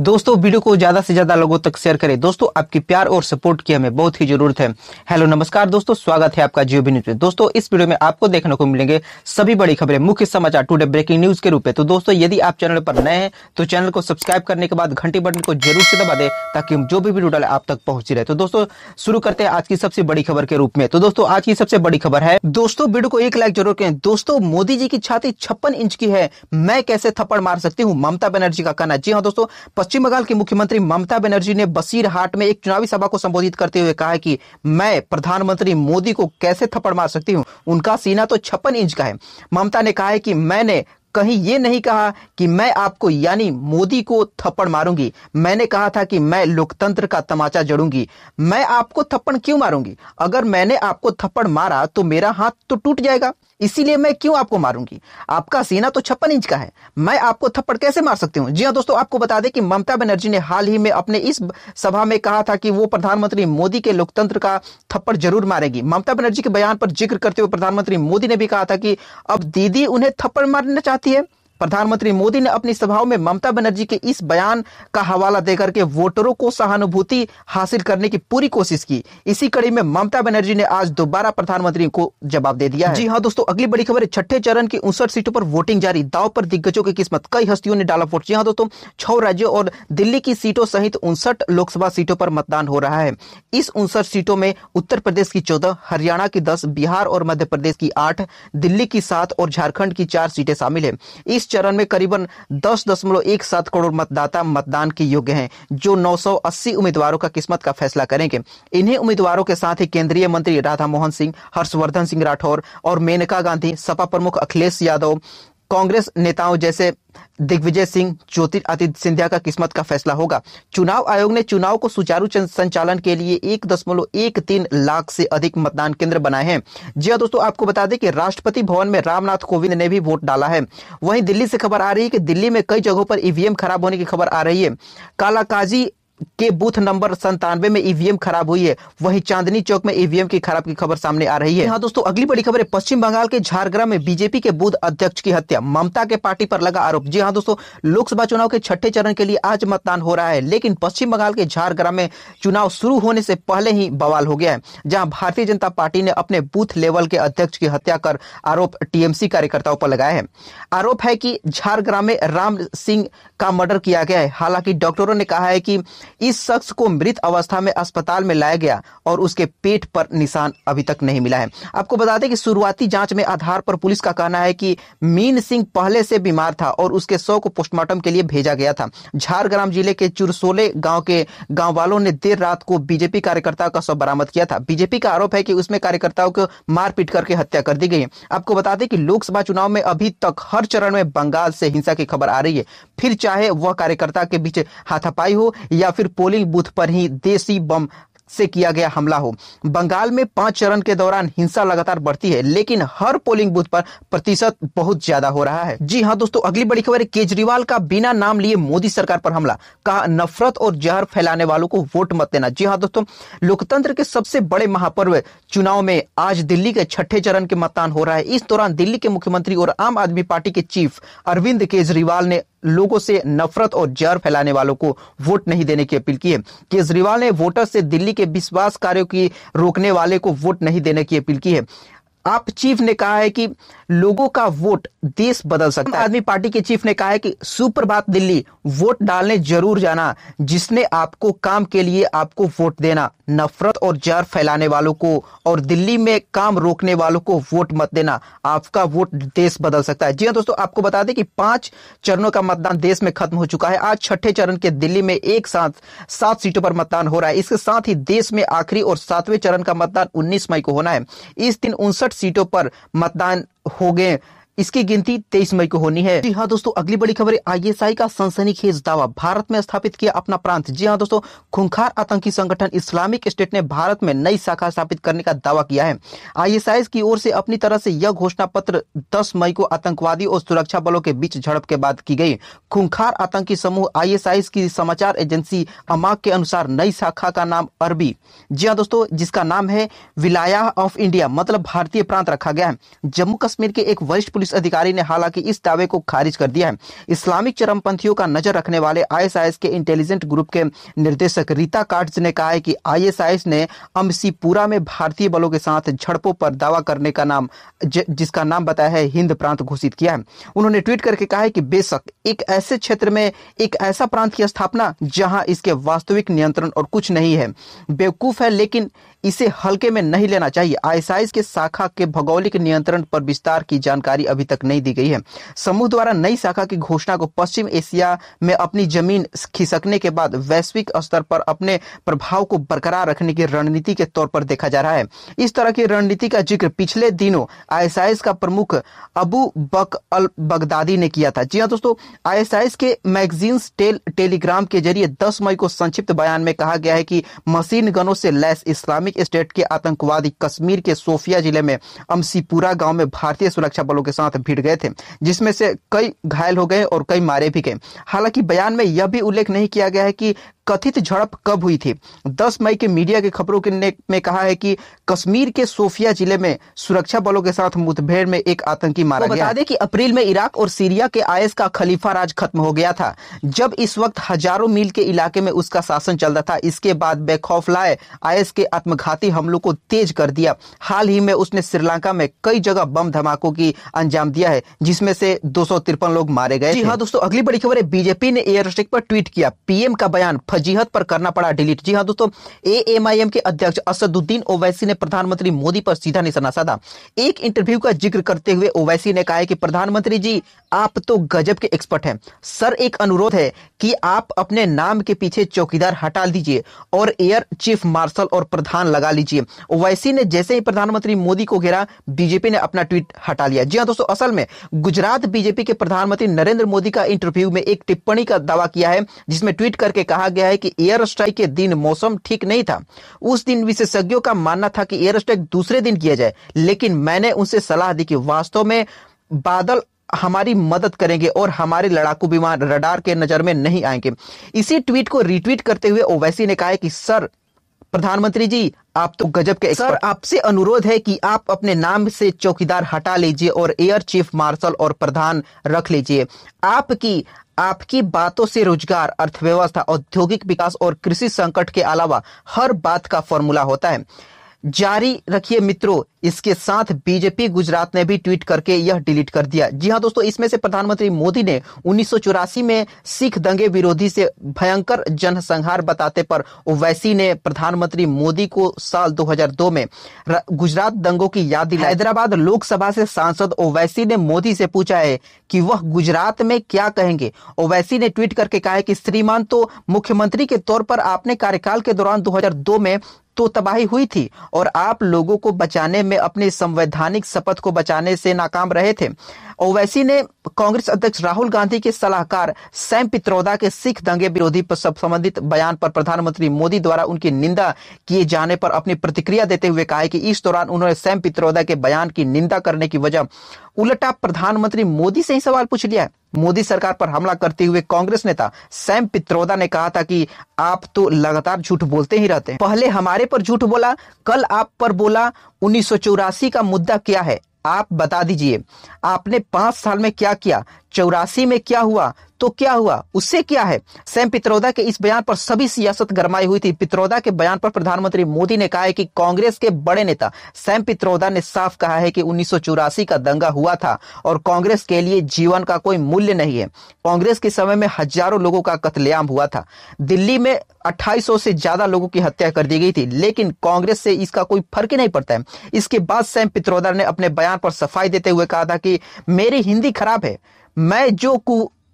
दोस्तों वीडियो को ज्यादा से ज्यादा लोगों तक शेयर करें दोस्तों आपकी प्यार और सपोर्ट की हमें बहुत ही जरूरत है हेलो नमस्कार दोस्तों स्वागत है आपका जियो न्यूज में दोस्तों इस वीडियो में आपको देखने को मिलेंगे सभी बड़ी खबरें मुख्य समाचार टुडे ब्रेकिंग न्यूज के रूप में तो दोस्तों यदि आप चैनल पर नए हैं तो चैनल को सब्सक्राइब करने के बाद घंटी बटन को जरूर से दबा दे ताकि हम जो भी वीडियो डाले आप तक पहुंची रहे तो दोस्तों शुरू करते हैं आज की सबसे बड़ी खबर के रूप में तो दोस्तों आज की सबसे बड़ी खबर है दोस्तों वीडियो को एक लाइक जरूर करें दोस्तों मोदी जी की छाती छप्पन इंच की है मैं कैसे थप्पड़ मार सकती हूँ ममता बनर्जी का कहना जी हाँ दोस्तों पश्चिम बंगाल की मुख्यमंत्री ममता बनर्जी ने बसीरहाट में एक चुनावी सभा को संबोधित करते हुए कहा कि मैं प्रधानमंत्री मोदी को कैसे थप्पड़ मार सकती हूँ उनका सीना तो छप्पन इंच का है ममता ने कहा है कि मैंने कहीं ये नहीं कहा कि मैं आपको यानी मोदी को थप्पड़ मारूंगी मैंने कहा था कि मैं लोकतंत्र का तमाचा जड़ूंगी मैं आपको थप्पड़ क्यों मारूंगी अगर मैंने आपको थप्पड़ मारा तो मेरा हाथ तो टूट जाएगा इसीलिए मैं क्यों आपको मारूंगी आपका सीना तो छप्पन इंच का है मैं आपको थप्पड़ कैसे मार सकती हूँ जी हाँ दोस्तों आपको बता दें कि ममता बनर्जी ने हाल ही में अपने इस सभा में कहा था कि वो प्रधानमंत्री मोदी के लोकतंत्र का थप्पड़ जरूर मारेगी ममता बनर्जी के बयान पर जिक्र करते हुए प्रधानमंत्री मोदी ने भी कहा था कि अब दीदी उन्हें थप्पड़ मारना चाहती है प्रधानमंत्री मोदी ने अपनी सभाओं में ममता बनर्जी के इस बयान का हवाला देकर के वोटरों को सहानुभूति हासिल करने की पूरी कोशिश की इसी कड़ी में ममता बनर्जी ने आज दोबारा प्रधानमंत्री को जवाब दे दिया है। जी हाँ दोस्तों अगली बड़ी खबर है छठे चरण की उनसठ सीटों पर वोटिंग जारी दाव पर दिग्गजों की किस्मत कई हस्तियों ने डाला वोट जी हाँ दोस्तों छह राज्यों और दिल्ली की सीटों सहित उनसठ लोकसभा सीटों पर मतदान हो रहा है इस उनसठ सीटों में उत्तर प्रदेश की चौदह हरियाणा की दस बिहार और मध्य प्रदेश की आठ दिल्ली की सात और झारखंड की चार सीटें शामिल है इस इस चरण में करीबन दस दशमलव एक सात करोड़ मतदाता मतदान के योग्य हैं जो 980 उम्मीदवारों का किस्मत का फैसला करेंगे इन्हीं उम्मीदवारों के साथ ही केंद्रीय मंत्री राधामोहन सिंह हर्षवर्धन सिंह राठौर और मेनका गांधी सपा प्रमुख अखिलेश यादव कांग्रेस नेताओं जैसे दिग्विजय सिंह ज्योतिरादित्य सिंधिया का किस्मत का फैसला होगा चुनाव आयोग ने चुनाव को सुचारू संचालन के लिए एक दशमलव एक तीन लाख से अधिक मतदान केंद्र बनाए हैं जी हाँ दोस्तों आपको बता दें कि राष्ट्रपति भवन में रामनाथ कोविंद ने भी वोट डाला है वहीं दिल्ली से खबर आ रही है कि दिल्ली में कई जगहों पर ईवीएम खराब होने की खबर आ रही है कालाकाजी के बूथ नंबर संतानवे में ईवीएम खराब हुई है वही चांदनी चौक में ईवीएम की खराब की खबर सामने आ रही है यहाँ दोस्तों अगली बड़ी खबर है पश्चिम बंगाल के झारग्राम में बीजेपी के बूथ अध्यक्ष की हत्या ममता के पार्टी पर लगा आरोप जी हाँ दोस्तों लोकसभा चुनाव के छठे चरण के लिए आज मतदान हो रहा है लेकिन पश्चिम बंगाल के झारग्राम में चुनाव शुरू होने से पहले ही बवाल हो गया है जहाँ भारतीय जनता पार्टी ने अपने बूथ लेवल के अध्यक्ष की हत्या कर आरोप टीएमसी कार्यकर्ताओं पर लगाया है आरोप है की झारग्राम में राम सिंह का मर्डर किया गया है हालांकि डॉक्टरों ने कहा है की इस शख्स को मृत अवस्था में अस्पताल में लाया गया और उसके पेट पर निशान अभी तक नहीं मिला है आपको बता दें कि शुरुआती जांच में आधार पर पुलिस का कहना है कि मीन सिंह पहले से बीमार था और उसके शव को पोस्टमार्टम के लिए भेजा गया था झारग्राम जिले के चुरसोले गांव के गांव वालों ने देर रात को बीजेपी कार्यकर्ता का शव बरामद किया था बीजेपी का आरोप है कि उसमें कार्यकर्ताओं को मारपीट करके हत्या कर दी गई है आपको बता दें कि लोकसभा चुनाव में अभी तक हर चरण में बंगाल से हिंसा की खबर आ रही है फिर चाहे वह कार्यकर्ता के बीच हाथापाई हो या फिर पोलिंग बूथ पर ही देसी बम से किया गया हमला हो बंगाल में पांच चरण के दौरान हिंसा लगातार बढ़ती है लेकिन हर पोलिंग बूथ पर प्रतिशत बहुत ज्यादा हो रहा है जी हाँ दोस्तों अगली बड़ी खबर केजरीवाल का बिना नाम लिए मोदी सरकार पर हमला कहा नफरत और जहर फैलाने वालों को वोट मत देना जी हाँ दोस्तों लोकतंत्र के सबसे बड़े महापर्व चुनाव में आज दिल्ली के छठे चरण के मतदान हो रहा है इस दौरान दिल्ली के मुख्यमंत्री और आम आदमी पार्टी के चीफ अरविंद केजरीवाल ने लोगों से नफरत और जहर फैलाने वालों को वोट नहीं देने की अपील की है केजरीवाल ने वोटर से दिल्ली के विश्वास कार्यों की रोकने वाले को वोट नहीं देने की अपील की है आप चीफ ने कहा है कि लोगों का वोट देश बदल सकता है आदमी पार्टी के चीफ ने कहा है कि सुप्रभात दिल्ली वोट डालने जरूर जाना जिसने आपको काम के लिए आपको वोट देना नफरत और जहर फैलाने वालों को और दिल्ली में काम रोकने वालों को वोट मत देना आपका वोट देश बदल सकता है जी हाँ दोस्तों आपको बता दें कि पांच चरणों का मतदान देश में खत्म हो चुका है आज छठे चरण के दिल्ली में एक साथ सात सीटों पर मतदान हो रहा है इसके साथ ही देश में आखिरी और सातवें चरण का मतदान उन्नीस मई को होना है इस दिन उनसठ सीटों पर मतदान हो गए इसकी गिनती 23 मई को होनी है जी हाँ दोस्तों अगली बड़ी खबर आईएसआई का खेज दावा भारत में स्थापित किया अपना प्रांत जी हाँ दोस्तों खुंखार आतंकी संगठन इस्लामिक स्टेट ने भारत में नई शाखा स्थापित करने का दावा किया है आईएसआई की ओर से अपनी तरह से यह घोषणा पत्र दस मई को आतंकवादी और सुरक्षा बलों के बीच झड़प के बाद की गई खुंखार आतंकी समूह आई की समाचार एजेंसी अमाक के अनुसार नई शाखा का नाम अरबी जी हाँ दोस्तों जिसका नाम है विलाया ऑफ इंडिया मतलब भारतीय प्रांत रखा गया है जम्मू कश्मीर के एक वरिष्ठ पुलिस पुलिस अधिकारी ने हालांकि इस दावे को खारिज कर दिया है इस्लामिक चरमपंथियों का नजर रखने वाले आईएसआईएस के इंटेलिजेंट ग्रुप के निर्देशक रीता कार्ड्स ने कहा है कि आईएसआईएस ने अमसीपुरा में भारतीय बलों के साथ झड़पों पर दावा करने का नाम ज, जिसका नाम बताया है हिंद प्रांत घोषित किया है उन्होंने ट्वीट करके कहा है कि बेशक एक ऐसे क्षेत्र में एक ऐसा प्रांत की स्थापना जहां इसके वास्तविक नियंत्रण और कुछ नहीं है बेवकूफ है लेकिन इसे हल्के में नहीं लेना चाहिए आईएसआईएस के शाखा के भौगोलिक नियंत्रण पर विस्तार की जानकारी अभी तक नहीं दी गई है समूह द्वारा नई शाखा की घोषणा को पश्चिम एशिया में अपनी जमीन खिसकने के बाद वैश्विक स्तर पर अपने प्रभाव को बरकरार रखने की रणनीति के तौर पर देखा जा रहा है इस तरह की रणनीति का जिक्र पिछले दिनों आईएसआईएस का प्रमुख अबू बक अल बगदादी ने किया था जी हाँ दोस्तों आईएसआईएस के मैगजीन टेल टेलीग्राम के जरिए 10 मई को संक्षिप्त बयान में कहा गया है कि मशीन गनों से लैस इस्लामिक स्टेट के आतंकवादी कश्मीर के सोफिया जिले में अमसीपुरा गांव में भारतीय सुरक्षा बलों के साथ साथ भिड़ गए थे जिसमें से कई घायल हो गए और कई मारे भी गए हालांकि बयान में यह भी उल्लेख नहीं किया गया है कि कथित झड़प कब हुई थी 10 मई के मीडिया के खबरों के ने में कहा है कि कश्मीर के सोफिया जिले में सुरक्षा बलों के साथ मुठभेड़ में एक आतंकी मारा गया बता दें कि अप्रैल में इराक और सीरिया के आईएस का खलीफा राज खत्म हो गया था जब इस वक्त हजारों मील के इलाके में उसका शासन चल रहा था इसके बाद बेखौफ लाए आईएस के आत्मघाती हमलों को तेज कर दिया हाल ही में उसने श्रीलंका में कई जगह बम धमाकों की अंजाम अंजाम दिया है जिसमें से दो लोग मारे गए जी हाँ दोस्तों अगली बड़ी खबर है बीजेपी ने एयर स्ट्राइक पर ट्वीट किया पीएम का बयान फजीहत पर करना पड़ा डिलीट जी हाँ दोस्तों एएमआईएम के अध्यक्ष असदुद्दीन ओवैसी ने प्रधानमंत्री मोदी पर सीधा निशाना साधा एक इंटरव्यू का जिक्र करते हुए ओवैसी ने कहा कि प्रधानमंत्री जी आप तो गजब के एक्सपर्ट हैं सर एक अनुरोध है कि आप अपने नाम के पीछे चौकीदार हटा दीजिए और एयर चीफ मार्शल और प्रधान लगा लीजिए ओवैसी ने जैसे ही प्रधानमंत्री मोदी को घेरा बीजेपी ने अपना ट्वीट हटा लिया जी हाँ दोस्तों दोस्तों असल में गुजरात बीजेपी के प्रधानमंत्री नरेंद्र मोदी का इंटरव्यू में एक टिप्पणी का दावा किया है जिसमें ट्वीट करके कहा गया है कि एयर स्ट्राइक के दिन मौसम ठीक नहीं था उस दिन विशेषज्ञों का मानना था कि एयर स्ट्राइक दूसरे दिन किया जाए लेकिन मैंने उनसे सलाह दी कि वास्तव में बादल हमारी मदद करेंगे और हमारे लड़ाकू विमान रडार के नजर में नहीं आएंगे इसी ट्वीट को रीट्वीट करते हुए ओवैसी ने कहा है कि सर प्रधानमंत्री जी आप तो गजब के सर आपसे अनुरोध है कि आप अपने नाम से चौकीदार हटा लीजिए और एयर चीफ मार्शल और प्रधान रख लीजिए आपकी आपकी बातों से रोजगार अर्थव्यवस्था औद्योगिक विकास और कृषि संकट के अलावा हर बात का फॉर्मूला होता है जारी रखिए मित्रों इसके साथ बीजेपी गुजरात ने भी ट्वीट करके यह डिलीट कर दिया जी हाँ दोस्तों इसमें से प्रधानमंत्री मोदी ने उन्नीस में सिख दंगे विरोधी से भयंकर जनसंहार बताते पर वैसी ने प्रधानमंत्री मोदी को साल 2002 में गुजरात दंगों की याद दिलाई हैदराबाद लोकसभा से सांसद ओवैसी ने मोदी से पूछा है कि वह गुजरात में क्या कहेंगे ओवैसी ने ट्वीट करके कहा है कि श्रीमान तो मुख्यमंत्री के तौर पर आपने कार्यकाल के दौरान दो में तो तबाही हुई थी और आप लोगों को बचाने में अपने संवैधानिक शपथ को बचाने से नाकाम रहे थे ओवैसी ने कांग्रेस अध्यक्ष राहुल गांधी के सलाहकार सैम पित्रोदा के सिख दंगे विरोधी संबंधित बयान पर प्रधानमंत्री मोदी द्वारा उनकी निंदा किए जाने पर अपनी प्रतिक्रिया देते हुए कहा कि इस दौरान उन्होंने सैम पित्रोदा के बयान की निंदा करने की वजह उल्टा प्रधानमंत्री मोदी से ही सवाल पूछ लिया मोदी सरकार पर हमला करते हुए कांग्रेस नेता सैम पित्रोदा ने कहा था कि आप तो लगातार झूठ बोलते ही रहते हैं पहले हमारे पर झूठ बोला कल आप पर बोला उन्नीस का मुद्दा क्या है आप बता दीजिए आपने पांच साल में क्या किया चौरासी में क्या हुआ तो क्या हुआ उससे क्या है सैम पित्रोदा के इस बयान पर सभी सियासत गरमाई हुई थी पित्रोदा के बयान पर प्रधानमंत्री मोदी ने कहा है कि कांग्रेस के बड़े नेता सैम पित्रोदा ने साफ कहा है कि उन्नीस का दंगा हुआ था और कांग्रेस के लिए जीवन का कोई मूल्य नहीं है कांग्रेस के समय में हजारों लोगों का कतलेआम हुआ था दिल्ली में 2800 से ज्यादा लोगों की हत्या कर दी गई थी लेकिन कांग्रेस से इसका कोई फर्क ही नहीं पड़ता है इसके बाद सैम पित्रोदा ने अपने बयान पर सफाई देते हुए कहा था कि मेरी हिंदी खराब है मैं जो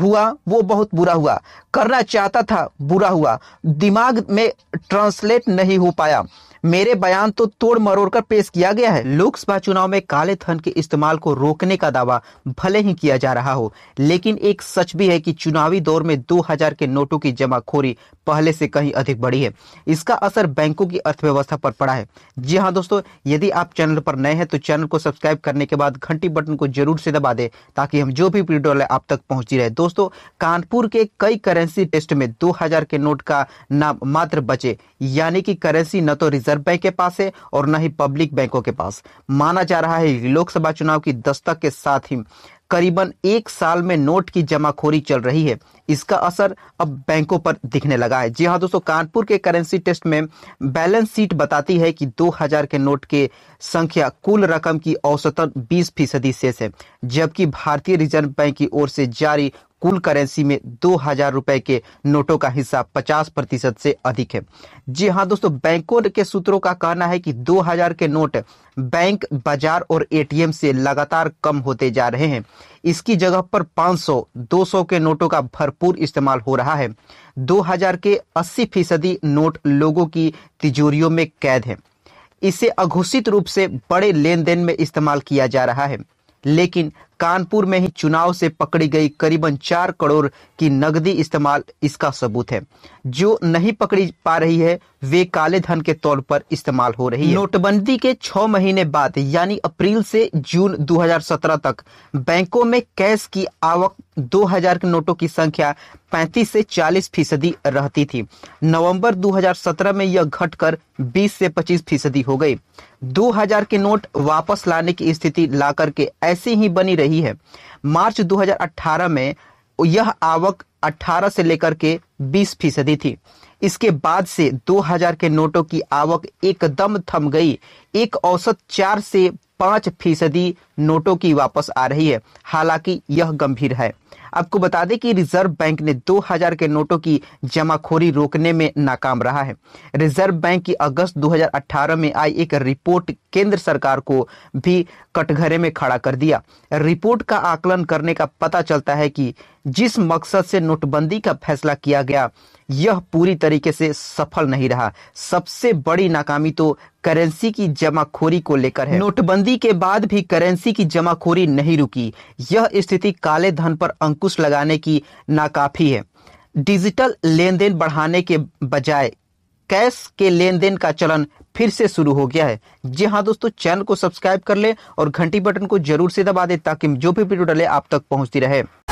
हुआ वो बहुत बुरा हुआ करना चाहता था बुरा हुआ दिमाग में ट्रांसलेट नहीं हो पाया मेरे बयान तो तोड़ मरोड़ कर पेश किया गया है लोकसभा चुनाव में काले धन के इस्तेमाल को रोकने का दावा भले ही किया जा रहा हो लेकिन एक सच भी है कि चुनावी दौर में 2000 के नोटों की जमाखोरी पहले से कहीं अधिक बढ़ी है इसका असर बैंकों की अर्थव्यवस्था पर पड़ा है जी हाँ दोस्तों यदि आप चैनल पर नए हैं तो चैनल को सब्सक्राइब करने के बाद घंटी बटन को जरूर से दबा दें ताकि हम जो भी वीडियो है आप तक पहुंची रहे दोस्तों कानपुर के कई करेंसी टेस्ट में 2000 के नोट का नाम मात्र बचे यानी कि करेंसी न तो रिजर्व रिजर्व बैंक के पास है और न ही पब्लिक बैंकों के पास माना जा रहा है लोकसभा चुनाव की दस्तक के साथ ही करीबन एक साल में नोट की जमाखोरी चल रही है इसका असर अब बैंकों पर दिखने लगा है जी हाँ दोस्तों कानपुर के करेंसी टेस्ट में बैलेंस शीट बताती है कि 2000 के नोट के संख्या कुल रकम की औसतन 20 फीसदी शेष है जबकि भारतीय रिजर्व बैंक की ओर से जारी कुल करेंसी में दो हजार रुपए के नोटों का हिस्सा पचास प्रतिशत से अधिक है जी हाँ दोस्तों बैंकों के सूत्रों का कहना है कि दो हजार के नोट बैंक बाजार और एटीएम से लगातार कम होते जा रहे हैं इसकी जगह पर 500, 200 के नोटों का भरपूर इस्तेमाल हो रहा है 2000 के 80 फीसदी नोट लोगों की तिजोरियों में कैद हैं इसे अघोषित रूप से बड़े लेन देन में इस्तेमाल किया जा रहा है लेकिन कानपुर में ही चुनाव से पकड़ी गई करीबन चार करोड़ की नगदी इस्तेमाल इसका सबूत है जो नहीं पकड़ी पा रही है वे काले धन के तौर पर इस्तेमाल हो रही है नोटबंदी के छह महीने बाद यानी अप्रैल से जून 2017 तक बैंकों में कैश की आवक 2000 के नोटों की संख्या 35 से 40 फीसदी रहती थी नवंबर 2017 में यह घटकर 20 से 25 फीसदी हो गई 2000 के नोट वापस लाने की स्थिति लाकर के ऐसी ही बनी रही रही है मार्च 2018 में यह आवक 18 से लेकर के 20 फीसदी थी इसके बाद से 2000 के नोटों की आवक एकदम थम गई एक औसत चार से पांच फीसदी नोटों की वापस आ रही है हालांकि यह गंभीर है आपको बता दें कि रिजर्व बैंक ने 2000 के नोटों की जमाखोरी रोकने में नाकाम रहा है रिजर्व बैंक की अगस्त 2018 में आई एक रिपोर्ट केंद्र सरकार को भी कटघरे में खड़ा कर दिया रिपोर्ट का आकलन करने का पता चलता है कि जिस मकसद से नोटबंदी का फैसला किया गया यह पूरी तरीके से सफल नहीं रहा सबसे बड़ी नाकामी तो करेंसी की जमाखोरी को लेकर है नोटबंदी के बाद भी करेंसी की जमाखोरी नहीं रुकी यह स्थिति काले धन पर अंकुश लगाने की नाकाफी है डिजिटल लेन देन बढ़ाने के बजाय कैश के लेन देन का चलन फिर से शुरू हो गया है जी हाँ दोस्तों चैनल को सब्सक्राइब कर ले और घंटी बटन को जरूर से दबा दे ताकि जो भी वीडियो डाले आप तक पहुंचती रहे